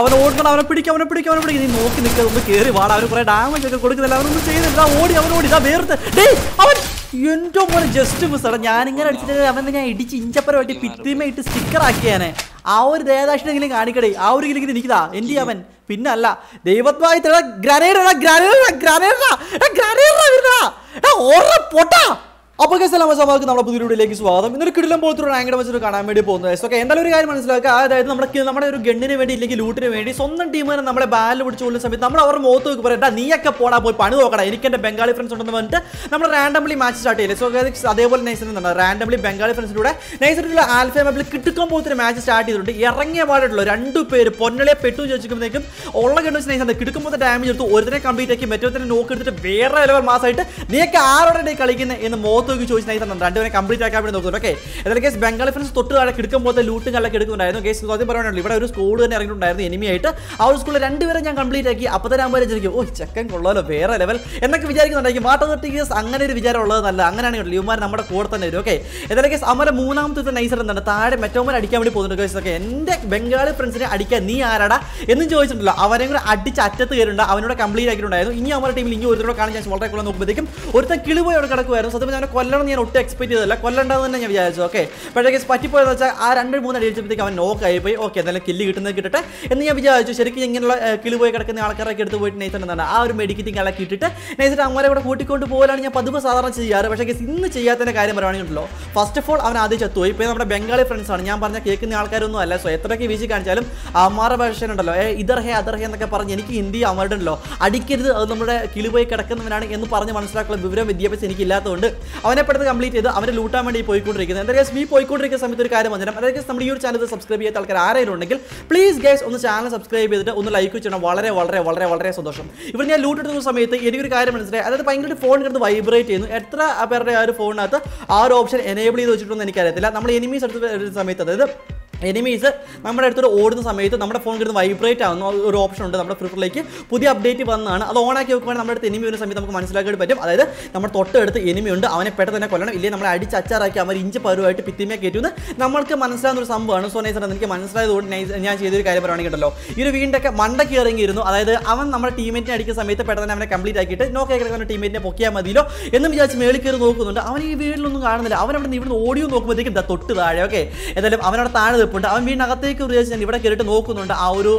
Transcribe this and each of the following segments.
അവനെ ഓടണം അവനെ പിടിക്കും അവനെ പിടിക്കും അവനെ പിടിക്കും നീ നോക്കി നിൽക്കുക ഒന്ന് കയറി വാടാ അവന് കുറെ ഡാമേജ് ഒക്കെ കൊടുക്കുന്നില്ല അവനൊന്നും ചെയ്യുന്നില്ല ഓടി അവൻ ഓടി ഇതാ വേർത്ത് അവൻ എന്റെ പോലെ ജസ്റ്റ് മിസ്സാണ് ഞാനിങ്ങനെ അടിച്ചിട്ട് അവൻ ഞാൻ ഇടിച്ച് ഇഞ്ചപ്പര വെട്ടി പിത്തിമയിട്ട് സ്റ്റിക്കർ ആക്കിയാനെ ആ ഒരു ദേദാക്ഷിണെങ്കിലും കാണിക്കടേ ആ ഒരു കിലക്കിൽ നിൽക്കുതാ എൻ്റെ അവൻ പിന്നെ അല്ല ദൈവത്വായി grenade grenade grenade grenade grenade order പൊട്ടാ അപ്പോൾ അസ്സലാം സഭാക്ക് നമ്മുടെ പുതിയ വീഡിയോയിലേക്ക് സ്വാഗതം ഇന്നൊരു കിടിലം പോലത്തെ ഒരു റാങ്കഡ് വെച്ചിട്ട് കാണാൻ വേണ്ടി പോകുന്നത് ഓക്കെ എന്തായാലും ഒരു കാര്യം മനസ്സിലാക്കുക അതായത് നമ്മുടെ നമ്മുടെ ഒരു ഗണ്ണിന് വേണ്ടി ഇല്ലെങ്കിൽ ലൂട്ടിന് വേണ്ടി സ്വന്തം ടീമിനെ നമ്മളെ ബാലിൽ പിടിച്ചു കൊള്ളുന്ന സമയത്ത് നമ്മൾ അവർ മുഖത്ത് നോക്കി പറയട്ടെ നീയൊക്കെ പോടാ പോയി പണി നോക്കടാ എനിക്ക് എൻ്റെ ബംഗാളി ഫ്രണ്ട്സ് ഉണ്ടെന്ന് പറഞ്ഞിട്ട് നമ്മൾ റാൻഡംലി മാച്ച് സ്റ്റാർട്ട് ചെയ്യില്ല സോ അതേപോലെ നൈസറിൽ നിന്നാണ് റാൻഡംലി ബംഗാളി ഫ്രണ്ട്സിലൂടെ നൈസിലുള്ള ആൽഫ മാപ്പിൽ കിട്ടുക്കാൻ പോലത്തെ മാച്ച് സ്റ്റാർട്ട് ചെയ്തിട്ടുണ്ട് ഇറങ്ങിയ പാടുള്ളൂ രണ്ടു പേര് പൊന്നളിയെ പെട്ടു ചോദിച്ചിരിക്കുമ്പോഴേക്കും ഉള്ള ഗണ്ണ് വെച്ച് നൈസാണ് കിടക്കുമ്പോൾ ഡാമേജ് എടുത്തു തന്നെ കംപ്ലീറ്റ് ആക്കി തന്നെ നോക്കി എടുത്തിട്ട് വേറെ ലെവൽ മാസമായിട്ട് നീയൊക്കെ ആരോടെ കളിക്കുന്ന എന്ന് മുഖത്ത് നോക്കി ചോദിച്ച് നൈ രണ്ടുപേരെ കംപ്ലീറ്റ് ആക്കാൻ വേണ്ടി നോക്കുന്നുണ്ട് ഓക്കെ എന്തായാലും കേസ് ബംഗാളി ഫ്രണ്ട്സ് തൊട്ട് താഴെ കിടക്കുമ്പോൾ ലൂട്ട് ലൂട്ടും കള്ളൊക്കെ എടുക്കുന്നുണ്ടായിരുന്നു കേസ് ആദ്യം പറയാനുള്ളൂ ഇവിടെ ഒരു സ്കൂൾ തന്നെ ഇറങ്ങിയിട്ടുണ്ടായിരുന്നു എനിമി ആയിട്ട് ആ ഒരു സ്കൂളിൽ രണ്ടുപേരെ ഞാൻ കംപ്ലീറ്റ് ആക്കി അപ്പോൾ തന്നെ ആകുമ്പോൾ വിചാരിക്കും ഓ ചക്കൻ കൊള്ളാലോ വേറെ ലെവൽ എന്നൊക്കെ വിചാരിക്കുന്നുണ്ടായിരിക്കും വാട്ടർ തൊട്ട് കേസ് അങ്ങനെ ഒരു വിചാരം ഉള്ളതല്ല അങ്ങനെയാണ് ലിവന്മാർ നമ്മുടെ കൂടെ തന്നെ വരും ഓക്കെ എന്തായാലും കേസ് അമ്മ മൂന്നാമത്തെ നൈസർ എന്താണ് താഴെ മെറ്റോമൻ അടിക്കാൻ വേണ്ടി പോകുന്നുണ്ട് കേസ് ഓക്കെ എൻ്റെ ബംഗാളി ഫ്രണ്ട്സിനെ അടിക്കാൻ നീ ആരാടാ എന്നും ചോദിച്ചിട്ടുണ്ടല്ലോ അവരെയും കൂടെ അടിച്ച് അറ്റത്ത് കയറുണ്ട് അവനോട് കംപ്ലീറ്റ് ആക്കിയിട്ടുണ്ടായിരുന്നു ഇനി അവരുടെ ടീമിൽ ഇനി ഒരു കാണാൻ ചാൻസ് വളരെ കൂടുതൽ നോക്കുമ്പോഴത്തേക്കും ഒരുത്തൻ അവിടെ കിടക്കുമായിരുന്നു സത്യം ഞാൻ കൊല്ലണം ഞാൻ ഒട്ടും എക്സ്പെക്ട് ചെയ്തല്ല കൊല്ലണ്ടെന്ന് തന്നെ ഞാൻ വിചാരിച്ചു ഓക്കെ പക്ഷേ പറ്റിപ്പോയെന്ന് വെച്ചാൽ ആ രണ്ട് മൂന്ന് അടി അടിച്ചപ്പോഴത്തേക്ക് അവൻ നോക്കായി പോയി ഓക്കെ എന്തായാലും കില്ല് കിട്ടുന്നത് കിട്ടട്ടെ എന്ന് ഞാൻ വിചാരിച്ചു ശരിക്കും ഇങ്ങനെയുള്ള കിളി പോയി കിടക്കുന്ന ആൾക്കാരൊക്കെ എടുത്ത് പോയിട്ട് നെയ്ത്തൻ എന്താണ് ആ ഒരു മെഡിക്കറ്റിംഗ് ആളൊക്കെ ഇട്ടിട്ട് നെയ്ത്തിട്ട് അങ്ങനെ കൂടെ കൂട്ടിക്കൊണ്ട് പോകാനാണ് ഞാൻ പതിവ് സാധാരണ ചെയ്യാറ് പക്ഷേ കേസ് ഇന്ന് ചെയ്യാത്തതിൻ്റെ കാര്യം പറയുകയാണെങ്കിലോ ഫസ്റ്റ് ഓഫ് ഓൾ അവൻ ആദ്യം ചത്തുപോയി ഇപ്പോൾ നമ്മുടെ ബംഗാളി ഫ്രണ്ട്സാണ് ഞാൻ പറഞ്ഞ കേൾക്കുന്ന ആൾക്കാരൊന്നും അല്ല സോ എത്രയൊക്കെ വീശി കാണിച്ചാലും അമ്മാരുടെ ഭാഷയുണ്ടല്ലോ ഏ ഇതർ ഹേ അതർ ഹേ എന്നൊക്കെ പറഞ്ഞ് എനിക്ക് ഹിന്ദി അമരുണ്ടല്ലോ അടിക്കരുത് അത് നമ്മുടെ പോയി കിടക്കുന്നവനാണ് എന്ന് പറഞ്ഞ് മനസ്സിലാക്കുന്ന വിവരം വിദ്യാഭ്യാസം എനിക്കില്ലാത്തതുകൊണ്ട് അവനെ പെട്ടെന്ന് കംപ്ലീറ്റ് ചെയ്ത് അവനെ ലൂട്ടാൻ വേണ്ടി പോയിക്കൊണ്ടിരിക്കുന്നത് എന്തായാലും ഈ പോയിക്കൊണ്ടിരിക്കുന്ന സമയത്ത് ഒരു കാര്യം വന്നിരുന്നു അതായത് നമ്മുടെ ഈ ഒരു ചാനൽ സബ്സ്ക്രൈബ് ചെയ്ത ആൾക്കാർ ആരെങ്കിലും ഉണ്ടെങ്കിൽ പ്ലീസ് ഗൈസ് ഒന്ന് ചാനൽ സബ്സ്ക്രൈബ് ചെയ്തിട്ട് ഒന്ന് ലൈക്ക് ചെയ്യണം വളരെ വളരെ വളരെ വളരെ സന്തോഷം ഇവിടെ ഞാൻ ലൂട്ട് എടുക്കുന്ന സമയത്ത് എനിക്കൊരു കാര്യം മനസ്സിലായി അതായത് ഭയങ്കര ഫോൺ കിടന്ന് വൈബ്രേറ്റ് ചെയ്യുന്നു എത്ര പേരുടെ ആ ഒരു ഫോണിനകത്ത് ആ ഒരു ഓപ്ഷൻ എനേബിൾ ചെയ്ത് വെച്ചിട്ടുണ്ടെന്ന് എനിക്കറിയത്തില്ല നമ്മൾ എനിമീസ് എടുത്ത് സമയത്ത് അതായത് എനിമീസ് നമ്മുടെ അടുത്തോട് ഓടുന്ന സമയത്ത് നമ്മുടെ ഫോൺ കിട്ടുന്ന വൈബ്രേറ്റ് ആവുന്ന ഒരു ഓപ്ഷൻ ഉണ്ട് നമ്മുടെ ഫ്രിഫറിലേക്ക് പുതിയ അപ്ഡേറ്റ് വന്നതാണ് അത് ഓണാക്കി വെക്കുവാണെങ്കിൽ നമ്മുടെ അടുത്ത് എനിമി വരുന്ന സമയത്ത് നമുക്ക് മനസ്സിലാക്കാൻ പറ്റും അതായത് നമ്മുടെ തൊട്ടടുത്ത് എനിമി ഉണ്ട് അവനെ പെട്ടെന്ന് തന്നെ കൊല്ലണം ഇല്ലേ നമ്മളെ അടിച്ച് അച്ചാറാക്കി അവർ ഇഞ്ച് പരുവായിട്ട് പിത്തിമേ കയറ്റുന്നത് നമ്മൾക്ക് മനസ്സിലാകുന്ന ഒരു സംഭവമാണ് സോ നൈസ് എനിക്ക് മനസ്സിലായതുകൊണ്ട് ഞാൻ ചെയ്തൊരു കാര്യം പറയുകയാണെങ്കിൽ ഉണ്ടല്ലോ ഈ ഒരു വീണ്ടൊക്കെ മണ്ടക്ക് ഇറങ്ങിയിരുന്നു അതായത് അവൻ നമ്മുടെ ടീമേറ്റിനെ അടിക്കുന്ന സമയത്ത് പെട്ടെന്ന് അവനെ കംപ്ലീറ്റ് ആക്കിയിട്ട് നോ കേൾക്കുന്ന ടീമേറ്റിനെ പൊക്കിയാൽ മതിയല്ലോ എന്നും വിചാരിച്ച് മേളിൽ കയറി നോക്കുന്നുണ്ട് അവൻ ഈ വീട്ടിലൊന്നും കാണുന്നില്ല അവൻ അവിടെ നിന്ന് ഇവിടുന്ന് ഓടിയോ നോക്കുമ്പോഴത്തേക്കും തൊട്ട് താഴെ ഓക്കെ എന്തായാലും അവനവിടെ താഴെ ഉണ്ട് അവൻ വീടിനകത്തേക്ക് വിചാരിച്ച് ഞാൻ ഇവിടെ കയറിയിട്ട് നോക്കുന്നുണ്ട് ആ ഒരു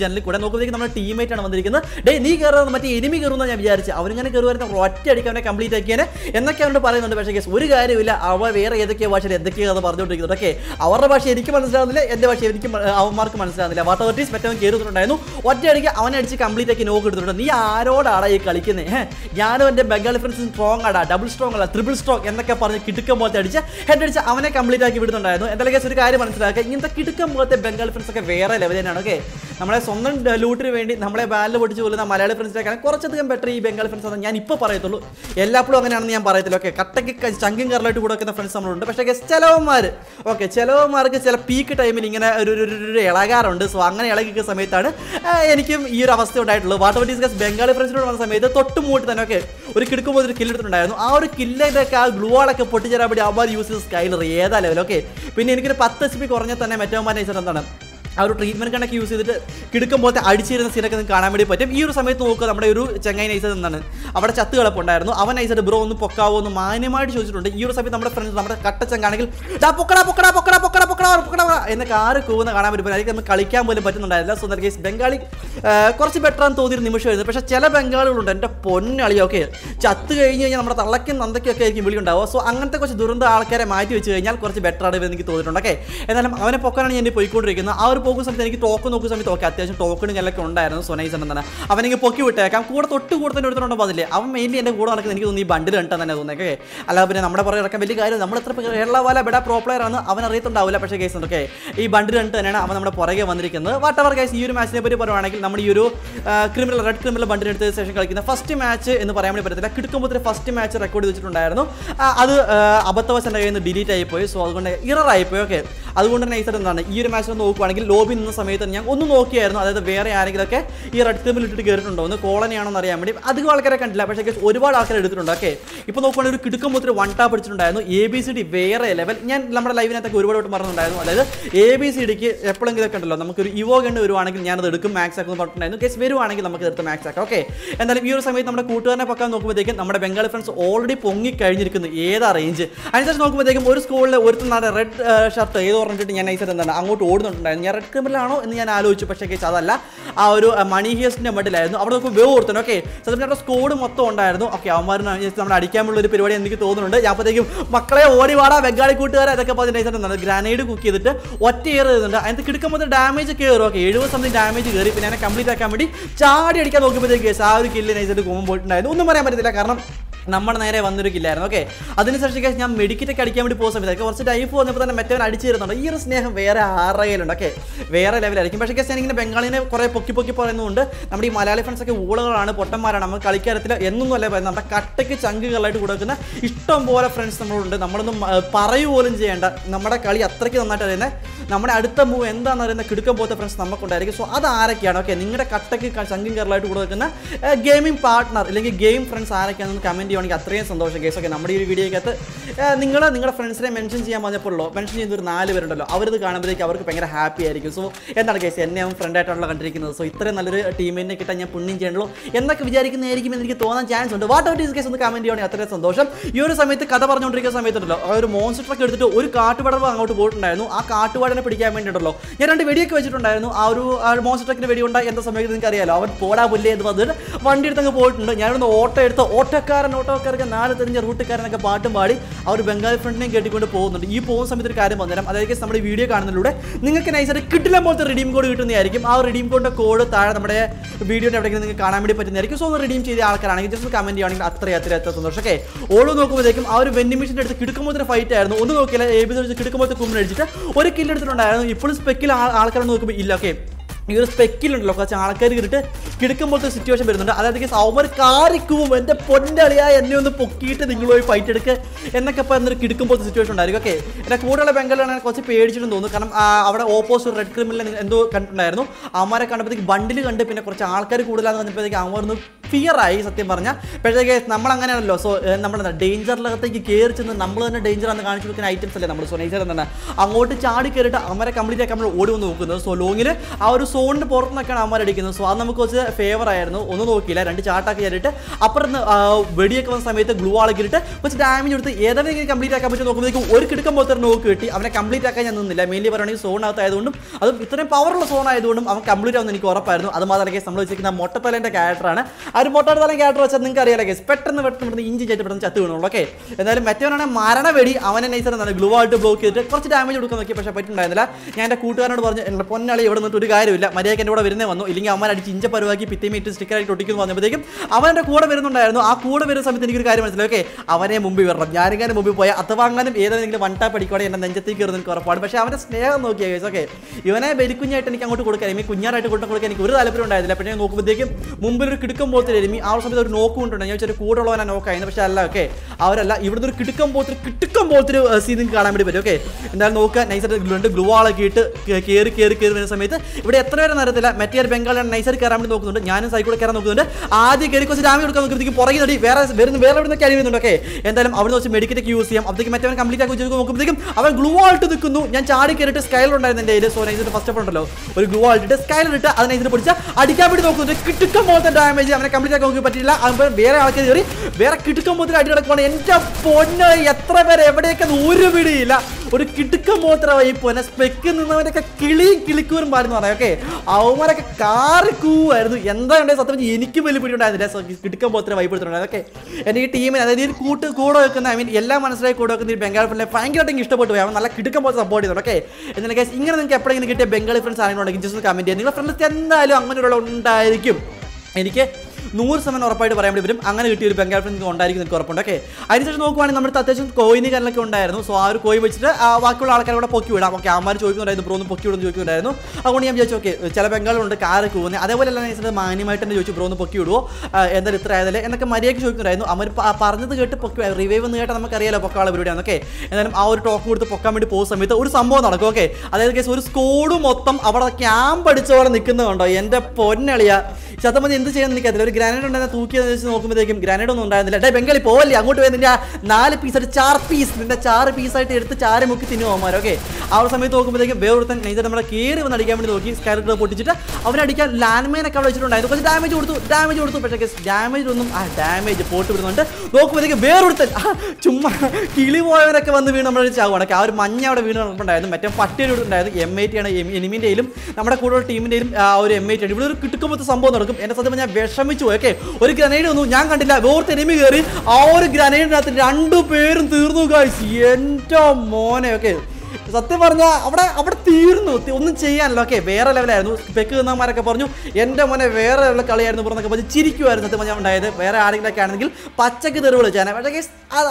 ജനലിൽ കൂടെ നോക്കുമ്പോഴേക്കും നമ്മുടെ ടീം ആണ് വന്നിരിക്കുന്നത് ഡേ നീ കയറുന്നത് മറ്റേ എനിമി കയറുന്ന ഞാൻ വിചാരിച്ചു അവനിങ്ങനെ കയറുവരുന്ന ഒറ്റ അടിക്ക് അവനെ കംപ്ലീറ്റ് ആക്കിയനെ എന്നൊക്കെ അവനോട് പറയുന്നുണ്ട് പക്ഷേ കേസ് ഒരു കാര്യമില്ല അവ വേറെ ഏതൊക്കെ ഭാഷയിൽ എന്തൊക്കെയോ അത് പറഞ്ഞുകൊണ്ടിരിക്കുന്നത് ഓക്കെ അവരുടെ ഭാഷ എനിക്ക് മനസ്സിലാവുന്നില്ല എൻ്റെ ഭാഷ എനിക്ക് അവന്മാർക്ക് മനസ്സിലാവുന്നില്ല വാട്ട് അതോറിറ്റീസ് മറ്റവൻ കയറുന്നുണ്ടായിരുന്നു ഒറ്റ അടിക്ക് അവനടിച്ച് കംപ്ലീറ്റ് ആക്കി നോക്ക് എടുത്തിട്ടുണ്ട് നീ ആരോടാടാ ഈ കളിക്കുന്നത് ഞാനും എൻ്റെ ബംഗാളി ഫ്രണ്ട്സ് സ്ട്രോങ് ആടാ ഡബിൾ സ്ട്രോങ് അല്ല ട്രിപ്പിൾ സ്ട്രോങ് എന്നൊക്കെ പറഞ്ഞ് കിടുക്കം പോലത്തെ അടിച്ച് ഹെഡ് അടിച്ച് അവനെ കംപ്ലീറ്റ് ആക്കി വിടുന്നുണ്ടായിരുന്നു എന്തായാലും കേസ് ഒരു കാര്യം മനസ്സിലാക്കുക ഇങ്ങനത്തെ കിടുക്കം പോലത്തെ ബംഗാൾ ഫ്രണ്ട്സ് ഒക്കെ വേറെ ലെവൽ തന്നെയാണ് ഓക്കെ നമ്മളെ സ്വന്തം ലൂട്ടിന് വേണ്ടി നമ്മളെ ബാലിൽ പൊടിച്ച് കൊല്ലുന്ന മലയാളി ഫ്രണ്ട്സിനേക്കാൾ കുറച്ചധികം ബെറ്റർ ഈ ബംഗാളി ഫ്രണ്ട്സ് ആണ് ഞാൻ ഇപ്പോൾ പറയത്തുള്ളൂ എല്ലാപ്പോഴും അങ്ങനെയാണെന്ന് ഞാൻ പറയത്തില്ല ഓക്കെ കട്ടയ്ക്ക് ചങ്കും കറലായിട്ട് കൂടെ വയ്ക്കുന്ന ഫ്രണ്ട്സ് നമ്മളുണ്ട് പക്ഷേ ഗസ് ചിലവന്മാർ ഓക്കെ ചിലവന്മാർക്ക് ചില പീക്ക് ടൈമിൽ ഇങ്ങനെ ഒരു ഒരു ഇളകാറുണ്ട് സോ അങ്ങനെ ഇളകിക്കുന്ന സമയത്താണ് എനിക്കും ഈ ഒരു അവസ്ഥ ഉണ്ടായിട്ടുള്ളത് വാട്ട് വട്ട് ഡിസ്കസ് ബംഗാളി ഫ്രണ്ട്സിനോട് വന്ന സമയത്ത് തൊട്ട് മൂട്ടി തന്നെ ഓക്കെ ഒരു കിടക്കുമ്പോൾ ഒരു കില്ലെടുത്തിട്ടുണ്ടായിരുന്നു ആ ഒരു കില്ലിൻ്റെയൊക്കെ ആ ഗ്ലൂവാളൊക്കെ പൊട്ടിച്ചേരാൻ വേണ്ടി അവർ യൂസ് ചെയ്ത സ്കൈലർ ഏതാ ലെവൽ ഓക്കെ പിന്നെ എനിക്കൊരു പത്ത് എസ് പി കുറഞ്ഞാൽ തന്നെ മാനേജർ എന്താണ് ആ ഒരു ട്രീറ്റ്മെന്റ് കണ്ടൊക്കെ യൂസ് ചെയ്തിട്ട് കിടക്കുമ്പോൾ പോലത്തെ അടിച്ചിരുന്ന സീനൊക്കെ നിങ്ങൾക്ക് കാണാൻ വേണ്ടി പറ്റും ഈ ഒരു സമയത്ത് നോക്കുക നമ്മുടെ ഒരു ചങ്ങായി നൈസർ എന്നാണ് അവിടെ ചത്ത് കളപ്പുണ്ടായിരുന്നു അവൻ നൈസായിട്ട് ബ്രോ ഒന്ന് പൊക്കാവോ ഒന്ന് മാന്യമായിട്ട് ചോദിച്ചിട്ടുണ്ട് ഈ ഒരു സമയത്ത് നമ്മുടെ ഫ്രണ്ട്സ് നമ്മുടെ കട്ട ചങ്ങാണെങ്കിൽ പൊക്കടാ പൊക്കടാ പൊക്കടാ പൊക്കടാ പൊക്കടാ പൊക്കടാ എന്ന കാറ് കൂവുന്ന കാണാൻ പറ്റുമ്പോൾ അതിലേക്ക് നമുക്ക് കളിക്കാൻ പോലും പറ്റുന്നുണ്ടായിരുന്നില്ല സോ കേസ് ബംഗാളി കുറച്ച് ബെറ്റർ ആണെന്ന് തോന്നിയൊരു നിമിഷമായിരുന്നു പക്ഷേ ചില ബംഗാളികളുണ്ട് എൻ്റെ ഓക്കെ ചത്ത് കഴിഞ്ഞ് കഴിഞ്ഞാൽ നമ്മുടെ തള്ളക്കും ഒക്കെ ആയിരിക്കും വിളി സോ അങ്ങനത്തെ കുറച്ച് ദുരന്ത ആൾക്കാരെ മാറ്റി വെച്ച് കഴിഞ്ഞാൽ കുറച്ച് ബെറ്റർ ആണ് എനിക്ക് തോന്നിയിട്ടുണ്ട് ഓക്കെ എന്നാലും അവനെ പൊക്കാനാണ് ഞാൻ പോയിക്കൊണ്ടിരിക്കുന്നത് ആ ഒരു പോകുന്ന സമയത്ത് എനിക്ക് ടോക്ക് നോക്കുന്ന സമയത്ത് ഓക്കെ അത്യാവശ്യം ടോക്കണും എല്ലാം ഉണ്ടായിരുന്നു സൊനൈസ് എന്നാണ് അവനെങ്കിൽ പൊക്കി വിട്ടേക്കാം കൂടെ തൊട്ട് കൂടെ തന്നെ എടുത്തോണ്ടോ അതില്ലേ അവൻ മെയിൻലി എൻ്റെ കൂടെ നടക്കുന്നത് എനിക്ക് തോന്നുന്നു ഈ ബണ്ടിൽ കണ്ടാൽ തന്നെ തോന്നിയേക്കെ അല്ലാതെ പിന്നെ നമ്മുടെ പുറകെ ഇറക്കാൻ വലിയ കാര്യം നമ്മൾ എത്ര കേരള വാല ബെഡാ പ്രോ ആണ് അവൻ അറിയത്തുണ്ടാവില്ല പക്ഷെ കേസ് ഓക്കെ ഈ ബണ്ട് രണ്ട് തന്നെയാണ് അവൻ നമ്മുടെ പുറകെ വന്നിരിക്കുന്നത് വാട്ട് എവർ കേസ് ഈ ഒരു മാച്ചിനെ പറ്റി പറയുവാണെങ്കിൽ നമ്മൾ ഈ ഒരു ക്രിമിനൽ റെഡ് ക്രിമിനൽ ബണ്ടിനെടുത്ത ശേഷം കളിക്കുന്ന ഫസ്റ്റ് മാച്ച് എന്ന് പറയാൻ വേണ്ടി പറ്റത്തില്ല കിടക്കുമ്പോൾ ഫസ്റ്റ് മാച്ച് റെക്കോർഡ് വെച്ചിട്ടുണ്ടായിരുന്നു അത് അബദ്ധവശം കയ്യിൽ നിന്ന് ഡിലീറ്റ് ആയിപ്പോയി സോ അതുകൊണ്ട് ആയിപ്പോയി ഓക്കെ അതുകൊണ്ട് തന്നെ ഈസറ്റ് എന്താണ് ഈ ഒരു ഒന്ന് നോക്കുവാണെങ്കിൽ ലോബി നിന്ന സമയത്ത് ഞാൻ ഒന്ന് നോക്കിയായിരുന്നു അതായത് വേറെ ആരെങ്കിലൊക്കെ ഈ റെഡ് ക്രിമിൽ ഇട്ടിട്ട് കയറിയിട്ടുണ്ടോ ഒന്ന് കോളനിയാണോ എന്ന് അറിയാൻ വേണ്ടി അധികം ആൾക്കാരെ കണ്ടില്ല പക്ഷേ ഒരുപാട് ആൾക്കാർ എടുത്തിട്ടുണ്ട് ഓക്കെ ഇപ്പോൾ നോക്കുവാണെങ്കിൽ ഒരു കിടക്കുമ്പോൾ ഒത്തിരി വൺ ടാപ്പ് അടിച്ചിട്ടുണ്ടായിരുന്നു എ ബി സി ഡി വേറെ ലെവൽ ഞാൻ നമ്മുടെ ലൈവിനകത്തൊക്കെ ഒരുപാട് വട്ടം പറഞ്ഞിട്ടുണ്ട് ഉണ്ടായിരുന്നു അതായത് എ ബി സി ഡിക്ക് എപ്പോഴെങ്കിലൊക്കെ ഉണ്ടല്ലോ നമുക്കൊരു ഇവോ കണ്ട് വരുവാണെങ്കിൽ ഞാനത് എടുക്കും മാക്സ് ആക്കുന്ന പറഞ്ഞിട്ടുണ്ടായിരുന്നു കേസ് വരുവാണെങ്കിൽ നമുക്ക് എടുത്ത് മാക്സ് ആക്കാം ഓക്കെ എന്തായാലും ഈ ഒരു സമയത്ത് നമ്മുടെ കൂട്ടുകാരനെ പക്കാൻ നോക്കുമ്പോഴത്തേക്കും നമ്മുടെ ബംഗാളി ഫ്രണ്ട്സ് ഓൾറെഡി പൊങ്ങി കഴിഞ്ഞിരിക്കുന്നു ഏതാ റേഞ്ച് അതിനനുസരിച്ച് നോക്കുമ്പോഴത്തേക്കും ഒരു സ്കൂളിൽ ഒരുത്തുന്ന റെഡ് ഷർട്ട് ഏത് പറഞ്ഞിട്ട് ഞാൻ ഐസർ എന്താണ് അങ്ങോട്ട് ഓടുന്നുണ്ടായിരുന്നു ഞാൻ റെഡ് ക്രിമിലാണോ എന്ന് ഞാൻ ആലോചിച്ചു പക്ഷേ കേസ് അതല്ല ആ ഒരു മണി ഹിയസ്റ്റിൻ്റെ മട്ടിലായിരുന്നു അവിടെ നോക്കുമ്പോൾ വേവ് ഓർത്തണം ഓക്കെ സത്യം നമ്മുടെ സ്കോഡ് മൊത്തം ഉണ്ടായിരുന്നു ഓക്കെ അവന്മാരിന് നമ്മൾ അടിക്കാനുള്ള ഒരു പരിപാടി എനിക്ക് തോന്നുന്നുണ്ട് അപ്പോഴത്തേക്കും മക്കളെ ഓടി വാടാ ബംഗാളി കൂട്ടുകാരെ അതൊക്കെ പറഞ്ഞിട്ട് ഗ്രാനൈഡ് കുക്ക് ചെയ്തിട്ട് ഒറ്റ എയർ ചെയ്തിട്ടുണ്ട് അതിനകത്ത് കിടക്കുമ്പോൾ ഡാമേജ് കയറും ഓക്കെ എഴുപത് സംതിങ് ഡാമേജ് കയറി പിന്നെ കംപ്ലീറ്റ് ആക്കാൻ വേണ്ടി ചാടി അടിക്കാൻ നോക്കിയപ്പോഴത്തേക്ക് ആ ഒരു കില്ല് നൈസായിട്ട് കുമ്പ് പോയിട്ടുണ്ടായിരുന്നു ഒന്നും പറയാൻ പറ്റത്തില്ല കാരണം നമ്മുടെ നേരെ വന്നിരിക്കില്ലായിരുന്നു ഓക്കെ അതിനുശേഷം കഴിച്ച് ഞാൻ മെഡിക്കറ്റൊക്കെ അടിക്കാൻ വേണ്ടി പോകുന്ന സമയത്ത് കുറച്ച് ടൈപ്പ് വന്നപ്പോൾ തന്നെ മറ്റവൻ അടിച്ചു തരുന്നുണ്ട് ഈ ഒരു സ്നേഹം വേറെ ആറയിലുണ്ട് ഓക്കെ വേറെ ലെവലായിരിക്കും പക്ഷേ കേസ് ഞാനിങ്ങനെ ബംഗാളിനെ കുറേ പൊക്കി പൊക്കി പറയുന്നതുകൊണ്ട് നമ്മുടെ ഈ മലയാളി ഫ്രണ്ട്സൊക്കെ ഊളകളാണ് പൊട്ടന്മാരാണ് നമുക്ക് കളിക്കാരത്തിൽ എന്നൊന്നും പറയുന്നത് നമ്മുടെ കട്ടയ്ക്ക് ചങ്കുകളായിട്ട് കൊടുക്കുന്ന ഇഷ്ടം പോലെ ഫ്രണ്ട്സ് നമ്മളുണ്ട് നമ്മളൊന്നും പറയുപോലും ചെയ്യേണ്ട നമ്മുടെ കളി അത്രയ്ക്ക് നന്നായിട്ട് അറിയുന്നത് നമ്മുടെ അടുത്ത മൂവ് എന്താണെന്ന് അറിയുന്ന കിടുക്കം പോകുന്ന ഫ്രണ്ട്സ് നമുക്കുണ്ടായിരിക്കും സോ അത് ആരൊക്കെയാണ് ഓക്കെ നിങ്ങളുടെ കട്ടയ്ക്ക് ചങ്കും കയറലായിട്ട് കൊടുക്കുന്ന ഗെയിമിംഗ് പാർട്ട്ണർ അല്ലെങ്കിൽ ഗെയിം ഫ്രണ്ട്സ് ആരൊക്കെയാണെന്ന് കമൻറ്റ് കമൻറ്റ് ചെയ്യുവാണെങ്കിൽ അത്രയും സന്തോഷം കേസ് ഓക്കെ നമ്മുടെ ഈ ഒരു വീഡിയോയ്ക്കകത്ത് നിങ്ങൾ നിങ്ങളുടെ ഫ്രണ്ട്സിനെ മെൻഷൻ ചെയ്യാൻ പറഞ്ഞപ്പോഴല്ലോ മെൻഷൻ ചെയ്യുന്ന ഒരു നാല് പേരുണ്ടല്ലോ അവരത് കാണുമ്പോഴേക്കും അവർക്ക് ഭയങ്കര ഹാപ്പി ആയിരിക്കും സോ എന്താണ് കേസ് എന്നെ അവൻ ഫ്രണ്ടായിട്ടാണല്ലോ കണ്ടിരിക്കുന്നത് സോ ഇത്രയും നല്ലൊരു ടീമിനെ കിട്ടാൻ ഞാൻ പുണ്യം ചെയ്യണല്ലോ എന്നൊക്കെ വിചാരിക്കുന്നതായിരിക്കും എന്ന് എനിക്ക് തോന്നാൻ ചാൻസ് ഉണ്ട് വാട്ട് ഔട്ട് ഇസ് കേസ് ഒന്ന് കമൻറ്റ് ചെയ്യണമെങ്കിൽ അത്രയും സന്തോഷം ഈ ഒരു സമയത്ത് കഥ പറഞ്ഞുകൊണ്ടിരിക്കുന്ന സമയത്തുണ്ടല്ലോ ആ ഒരു മോൺസ്റ്റർ ട്രക്ക് എടുത്തിട്ട് ഒരു കാട്ടുപടവ് അങ്ങോട്ട് പോയിട്ടുണ്ടായിരുന്നു ആ കാട്ടുപാടനെ പിടിക്കാൻ വേണ്ടിയിട്ടുണ്ടല്ലോ ഞാൻ രണ്ട് വെടിയൊക്കെ വെച്ചിട്ടുണ്ടായിരുന്നു ആ ഒരു മോൺസ്റ്റർ ട്രക്കിൻ്റെ വെടി ഉണ്ടായി എന്ന സമയത്ത് നിങ്ങൾക്ക് അറിയാമല്ലോ അവൻ പോടാ പുല്ലേ എന്ന് വന്നിട്ട് വണ്ടി എടുത്തങ്ങ് പോയിട്ടുണ്ട് ഞാനൊന്ന് ഓട്ടോ എടുത്ത് ഓട്ടോക്കാരൻ ഓട്ടോക്കാർക്ക് നാല് തെറിഞ്ഞ റൂട്ടുകാരനൊക്കെ പാട്ടും പാടി അവർ ബംഗാളി ഫ്രണ്ടിനെയും കേട്ടിക്കൊണ്ട് പോകുന്നുണ്ട് ഈ പോകുന്ന സമയത്ത് ഒരു കാര്യം പറഞ്ഞുതരാം അതായത് നമ്മുടെ വീഡിയോ കാണുന്നതിലൂടെ നിങ്ങൾക്ക് നൈസായിട്ട് കിട്ടില്ല പോലത്തെ റിഡീം കോഡ് കിട്ടുന്നതായിരിക്കും ആ റിഡീം കോഡിൻ്റെ കോഡ് താഴെ നമ്മുടെ വീഡിയോയുടെ എവിടെയെങ്കിലും നിങ്ങൾക്ക് കാണാൻ വേണ്ടി പറ്റുന്നതായിരിക്കും സോ ഒന്ന് ചെയ്ത ആൾക്കാരാണെങ്കിൽ ജസ്റ്റ് കമൻറ്റ് ചെയ്യുകയാണെങ്കിൽ അത്ര അത്ര എത്ര സന്തോഷം ഓക്കെ ഓരോ നോക്കുമ്പോഴേക്കും ആ ഒരു വെന്നിമിഷൻ്റെ അടുത്ത് കിടക്കുമ്പോഴത്തെ ഫൈറ്റ് ആയിരുന്നു ഒന്ന് നോക്കിയാൽ എ ബി കിടക്കുമ്പോഴത്തെ അടിച്ചിട്ട് ഒരു കില്ലെടുത്തിട്ടുണ്ടായിരുന്നു ഇപ്പോഴും സ്പെക്കിൽ ആൾക്കാരെ നോക്കുമ്പോൾ ഇല്ല ഓക്കെ ഈ ഒരു സ്പെക്കിലുണ്ടല്ലോ കുറച്ച് ആൾക്കാർ കിട്ടിട്ട് കിടക്കുമ്പോഴത്തെ സിറ്റുവേഷൻ വരുന്നുണ്ട് അതായത് അവന്മാർ കാറിക്കുവും എൻ്റെ പൊന്നളിയായ എന്നെ ഒന്ന് പൊക്കിയിട്ട് നിങ്ങൾ പോയി ഫൈറ്റ് എടുക്കുക എന്നൊക്കെ പറഞ്ഞൊരു കിടക്കുമ്പോഴത്തെ സിറ്റുവേഷൻ ഉണ്ടായിരിക്കും ഓക്കെ എൻ്റെ കൂടെയുള്ള ബംഗാളിലാണ് കുറച്ച് പേടിച്ചിട്ടും തോന്നുന്നു കാരണം അവിടെ ഓപ്പോസിറ്റ് റെഡ് ക്രിമിനൽ എന്തോ കണ്ടിട്ടുണ്ടായിരുന്നു അവന്മാരെ കണ്ടപ്പോഴത്തേക്ക് ബണ്ടിൽ കണ്ട് പിന്നെ കുറച്ച് ആൾക്കാർ കൂടുതലാന്ന് പറഞ്ഞപ്പോഴത്തേക്ക് അവന്മാർ ഫിയറായി സത്യം പറഞ്ഞാൽ പക്ഷേ കേസ് നമ്മൾ അങ്ങനെയാണല്ലോ സോ ഡേഞ്ചർ ഡേഞ്ചറിലകത്തേക്ക് കയറി ചെന്ന് നമ്മൾ തന്നെ ഡേഞ്ചർ ആണെന്ന് കാണിച്ചു കൊടുക്കുന്ന ഐറ്റംസ് അല്ലേ നമ്മൾ സോ നേച്ചർ അങ്ങോട്ട് ചാടി കയറിയിട്ട് അവരെ കംപ്ലീറ്റ് ആക്കി നമ്മൾ ഓടി വന്ന് നോക്കുന്നത് സോ ലോങ്ങിൽ ആ ഒരു സോണിന് പുറത്തുനിന്നൊക്കെയാണ് അടിക്കുന്നത് സോ അത് നമുക്ക് കുറച്ച് ഫേവർ ആയിരുന്നു ഒന്നും നോക്കിയില്ല രണ്ട് ചാട്ടാക്കി കയറിയിട്ട് അപ്പുറത്ത് വെടിയൊക്കെ വന്ന സമയത്ത് ഗ്ലൂ ആളൊക്കെ കുറച്ച് ഡാമേജ് എടുത്ത് ഏതെങ്കിലും കംപ്ലീറ്റ് ആക്കാൻ പറ്റും നോക്കുമ്പോഴേക്കും ഒരു കിടക്കം പോലത്തെ നോക്ക് കിട്ടി അവനെ കംപ്ലീറ്റ് ആക്കാൻ ഞാൻ നിന്നില്ല മെയിൻലി പറയുകയാണെങ്കിൽ സോണകത്തായതുകൊണ്ടും അതും ഇത്രയും പവറുള്ള സോൺ ആയതുകൊണ്ടും അവൻ കംപ്ലീറ്റ് ആവുന്ന എനിക്ക് ഉറപ്പായിരുന്നു അത് മാത്രമല്ല നമ്മൾ വെച്ചിരിക്കുന്ന മൊട്ടത്തലേൻ്റെ ക്യാരക്ടറാണ് ആ ഒരു മൊട്ടയുടെ തലം ക്യാരക്ടർ വെച്ചാൽ നിങ്ങൾക്ക് അറിയാലോ കേസ് പെട്ടെന്ന് പെട്ടെന്ന് പെട്ടെന്ന് ഇഞ്ചി ചേച്ചി പെട്ടെന്ന് ചത്ത് വീണുള്ളൂ ഓക്കെ എന്തായാലും മറ്റവനാണെങ്കിൽ വെടി അവനെ നൈസർ എന്നാണ് ഗ്ലൂ ആയിട്ട് ബ്ലോക്ക് ചെയ്തിട്ട് കുറച്ച് ഡാമേജ് കൊടുക്കാൻ നോക്കി പക്ഷേ പറ്റുണ്ടായിരുന്നില്ല ഞാൻ എൻ്റെ കൂട്ടുകാരനോട് പറഞ്ഞു എൻ്റെ പൊന്നാളി ഇവിടെ നിന്നിട്ട് ഒരു കാര്യമില്ല മര്യാദയ്ക്ക് എൻ്റെ കൂടെ വരുന്നേ വന്നു ഇല്ലെങ്കിൽ അവൻ അടിച്ച് ഇഞ്ച പരുവാക്കി പിത്തിമീറ്റ് സ്റ്റിക്കറായിട്ട് ഒട്ടിക്കുന്നു വന്നപ്പോഴത്തേക്കും അവൻ്റെ കൂടെ വരുന്നുണ്ടായിരുന്നു ആ കൂടെ വരുന്ന സമയത്ത് എനിക്കൊരു കാര്യം മനസ്സിലായി ഓക്കെ അവനെ മുമ്പിൽ വരണം ഞാനെങ്ങാനും മുമ്പിൽ പോയാൽ അഥവാ അങ്ങാനും ഏതെങ്കിലും വൺ ടാപ്പ് അടിക്കുവാണെങ്കിൽ എൻ്റെ നെഞ്ചത്തേക്ക് വരുന്ന എനിക്ക് ഉറപ്പാണ് പക്ഷേ അവൻ്റെ സ്നേഹം നോക്കിയ കേസ് ഓക്കെ ഇവനെ ബലിക്കുഞ്ഞായിട്ട് എനിക്ക് അങ്ങോട്ട് കൊടുക്കാൻ അല്ലെങ്കിൽ കുഞ്ഞാറായിട്ട് കൊടുക്കാൻ എനിക്ക് ഒരു താല്പര്യം ഉണ്ടായിരുന്നില്ല പിന്നെ നോക്കുമ്പോഴത്തേക്കും മുമ്പിൽ ഒരു കിടക്കുമ്പോൾ പോലത്തെ എരുമി ആ ഒരു സമയത്ത് ഒരു നോക്ക് കൊണ്ടുണ്ടെങ്കിൽ ഞാൻ വെച്ചാൽ കൂടെ ഉള്ളവനാണ് നോക്കായിരുന്നു പക്ഷേ അല്ല ഓക്കെ അവരല്ല ഇവിടുന്ന് ഒരു കിടുക്കം പോലത്തെ കിടുക്കം പോലത്തെ ഒരു സീൻ നിങ്ങൾക്ക് കാണാൻ വേണ്ടി പറ്റും ഓക്കെ എന്തായാലും നോക്കുക നൈസായിട്ട് ഗ്ലൂ ഉണ്ട് ഗ്ലൂ ആളൊക്കെ ഇട്ട് കയറി കയറി കയറി വരുന്ന സമയത്ത് ഇവിടെ എത്ര പേരെ നടത്തില്ല മറ്റേ ബംഗാളിൽ നൈസായിട്ട് കയറാൻ വേണ്ടി നോക്കുന്നുണ്ട് ഞാനും സൈക്കിൾ കയറാൻ നോക്കുന്നുണ്ട് ആദ്യം കയറി കുറച്ച് ഡാമേജ് കൊടുക്കാൻ നോക്കുമ്പോഴത്തേക്ക് പുറകെ നടി വേറെ വരുന്ന വേറെ എവിടെ നിന്ന് കാരി വരുന്നുണ്ട് ഓക്കെ എന്തായാലും അവിടെ വെച്ച് മെഡിക്കറ്റ് യൂസ് ചെയ്യാം അപ്പോഴത്തേക്ക് മറ്റവൻ കംപ്ലീറ്റ് ആക്കി നോക്കുമ്പോഴത്തേക്കും അവൻ ഗ്ലൂ ആയിട്ട് നിൽക്കുന്നു ഞാൻ ചാടി കയറിയിട്ട് സ്കൈൽ ഉണ്ടായിരുന്നു എൻ്റെ സോ നൈസിട്ട് ഫസ്റ്റ് ഓഫ് ഉണ്ടല്ലോ ഒരു ഗ്ലൂ ആയിട്ട് സ്കൈലർ ഇട്ട് അത് നൈസിട്ട് പിടിച്ച് അടിക്കാൻ വേണ്ടി നോക്കുന്നുണ്ട് കിട്ടുക്കം പോലത്തെ ഡാമേജ് അവനെ കംപ്ലീറ്റ് ആക്കാൻ പറ്റിയില്ല അതുപോലെ വേറെ ആൾക്കാർ കയറി വേറെ കിടുക്കം മുതൽ അടി നടക്കുവാണ് എന്റെ പൊന്ന എത്ര പേരെ എവിടെയൊക്കെ ഒരു പിടിയില്ല ഒരു കിടുക്കം മാത്രമാണ് ഈ പൊന്നെ സ്പെക്ക് നിന്നവരൊക്കെ കിളിയും കിളിക്കൂരും പാടുന്നു പറയാം ഓക്കെ അവന്മാരൊക്കെ കാറി കൂവായിരുന്നു എന്താ ഉണ്ടായത് സത്യം എനിക്ക് വലിയ പിടിയുണ്ടായിരുന്നില്ല കിടുക്കം പോത്ര വൈപ്പെടുത്തിട്ടുണ്ടായിരുന്നു ഓക്കെ എൻ്റെ ഈ ടീമിന് അതായത് ഈ കൂട്ട് കൂടെ വെക്കുന്ന ഐ മീൻ എല്ലാ മനസ്സിലായി കൂടെ വെക്കുന്ന ഈ ബംഗാൾ ഫ്രണ്ട് ഭയങ്കരമായിട്ട് ഇഷ്ടപ്പെട്ടു അവൻ നല്ല കിടുക്കം പോലെ സപ്പോർട്ട് ചെയ്യുന്നുണ്ട് ഓക്കെ എന്നാൽ കേസ് ഇങ്ങനെ നിങ്ങൾക്ക് എപ്പോഴെങ്കിലും കിട്ടിയ ബംഗാളി ഫ്രണ്ട്സ് ആരെങ്കിലും ഉണ്ടെങ്കിൽ ജസ്റ്റ് കമൻറ്റ് ചെയ്യാം നിങ്ങളുടെ ഫ്രണ്ട്സ് എന്തായാലും അങ്ങനെയുള്ള ഉണ്ടായിരിക്കും എനിക്ക് നൂറ് സമയം ഉറപ്പായിട്ട് പറയാൻ വേണ്ടി വരും അങ്ങനെ കിട്ടിയ ഒരു ബംഗാൾ ഫ്രണ്ട് ഉണ്ടായിരിക്കും നിങ്ങൾക്ക് ഉറപ്പുണ്ട് ഓക്കെ അതിനുശേഷം നോക്കുവാണെങ്കിൽ നമ്മുടെ അത്യാവശ്യം കോയിൻ കാര്യങ്ങളൊക്കെ ഉണ്ടായിരുന്നു സോ ആ ഒരു കോയിൻ വെച്ചിട്ട് ബാക്കിയുള്ള ആൾക്കാരെ കൂടെ പൊക്കി വിടാം ഓക്കെ അമ്മമാർ ചോദിക്കുന്നുണ്ടായിരുന്നു ബ്രോ ഒന്ന് പൊക്കി വിടുന്നു ചോദിക്കുന്നുണ്ടായിരുന്നു അതുകൊണ്ട് ഞാൻ വിചാരിച്ചു ഓക്കെ ചില ബംഗാളുണ്ട് കാറൊക്കെ പോകുന്നത് അതേപോലെ അല്ല ഞാൻ മാന്യമായിട്ട് തന്നെ ചോദിച്ചു ബ്രോ ഒന്ന് പൊക്കി വിടുവോ എന്തായാലും ഇത്ര ആയതല്ലേ എന്നൊക്കെ മര്യാദയ്ക്ക് ചോദിക്കുന്നുണ്ടായിരുന്നു അവർ പറഞ്ഞത് കേട്ട് പൊക്കി റിവൈവ് എന്ന് കേട്ടാൽ നമുക്കറിയാലോ പൊക്കാളെ പരിപാടിയാണ് ഓക്കെ എന്നാലും ആ ഒരു ടോക്ക് കൊടുത്ത് പൊക്കാൻ വേണ്ടി പോകുന്ന സമയത്ത് ഒരു സംഭവം നടക്കും ഓക്കെ അതായത് കേസ് ഒരു സ്കോഡ് മൊത്തം അവിടെ ക്യാമ്പ് അടിച്ച പോലെ നിൽക്കുന്നത് കണ്ടോ എൻ്റെ പൊന്നളിയ ശതമതി എന്ത് ചെയ്യാൻ എനിക്ക് ഒരു ഗ്രാനേഡ് ഉണ്ടായിരുന്ന തൂക്കിയെന്ന് വെച്ച് നോക്കുമ്പോഴത്തേക്കും ഗ്രാനേഡ് ഒന്നും ഉണ്ടായിരുന്നില്ല ഡേ ബംഗാളി പോവല്ലേ അങ്ങോട്ട് പോയി നിന്റെ നാല് പീസ് ആയിട്ട് ചാർ പീസ് നിന്റെ ചാറ് പീസായിട്ട് എടുത്ത് ചാറ് മുക്കി തിന്നുമാർ ഓക്കെ ആ ഒരു സമയത്ത് നോക്കുമ്പോഴത്തേക്കും വേറൊരുത്തൻ നെയ്തർ നമ്മളെ കയറി വന്ന് അടിക്കാൻ വേണ്ടി നോക്കി സ്കൈറക്ടർ പൊട്ടിച്ചിട്ട് അവനടിക്കാൻ ലാൻഡ്മൈനൊക്കെ അവിടെ വെച്ചിട്ടുണ്ടായിരുന്നു കുറച്ച് ഡാമേജ് കൊടുത്തു ഡാമേജ് കൊടുത്തു പക്ഷേ ഡാമേജ് ഒന്നും ആ ഡാമേജ് പോട്ട് വിടുന്നുണ്ട് നോക്കുമ്പോഴത്തേക്കും വേറൊരുത്തൻ ചുമ്മാ കിളി പോയവരൊക്കെ വന്ന് വീണ് നമ്മളൊരു ചാവാണ് ആ ഒരു മഞ്ഞ അവിടെ വീണ് നടക്കുന്നുണ്ടായിരുന്നു മറ്റേ പട്ടിയുടെ ഉണ്ടായിരുന്നു എം ഐ ടി ആണ് എനിമിൻ്റെയും നമ്മുടെ കൂടെയുള്ള ടീമിൻ്റെയും ആ ഒരു എം ഐ ടി ആണ് ഇവിടെ ഒരു കിട്ടുക്കുമ്പോൾ സംഭവം നടക്കും കൊടുക്കും എന്നെ സത്യം ഞാൻ വിഷമിച്ചു ഓക്കെ ഒരു ഗ്രനേഡ് വന്നു ഞാൻ കണ്ടില്ല വേർത്ത് എനിമി കയറി ആ ഒരു ഗ്രനേഡിനകത്ത് രണ്ടു പേരും തീർന്നു കാഴ്ച എൻ്റെ മോനെ ഓക്കെ സത്യം പറഞ്ഞ അവിടെ അവിടെ തീർന്നു ഒന്നും ചെയ്യാനല്ലോ ഓക്കെ വേറെ ലെവലായിരുന്നു പെക്ക് നിന്നമാരൊക്കെ പറഞ്ഞു എൻ്റെ മോനെ വേറെ ലെവലിൽ കളിയായിരുന്നു പറഞ്ഞൊക്കെ പറഞ്ഞ് ചിരിക്കുമായിരുന്നു സത്യം പറഞ്ഞാൽ ഉണ്ടായത് വേറെ ആരെങ്കിലൊക്കെ ആണെങ്കിൽ പച്ചക്ക് തെറി വിളിച്ചാണ് പക്ഷേ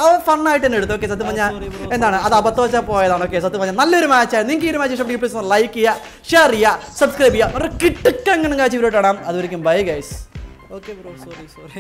അവൻ ഫണ്ണായിട്ട് തന്നെ എടുത്തു ഓക്കെ സത്യം പറഞ്ഞാൽ oh, എന്താണ് അത് അബദ്ധവച്ചാൽ പോയതാണ് ഓക്കെ സത്യം പറഞ്ഞാൽ നല്ലൊരു മാച്ചായിരുന്നു നിങ്ങൾക്ക് ഈ ഒരു മാച്ച് ഇഷ്ടം പ്ലീസ് ലൈക്ക് ചെയ്യുക ഷെയർ ചെയ്യുക സബ്സ്ക്രൈബ് ചെയ്യുക വളരെ കിട്ടുക്കങ്ങനെ കാഴ്ച വീഡിയോ ഇടാം അതുവരെയും bye guys okay bro sorry sorry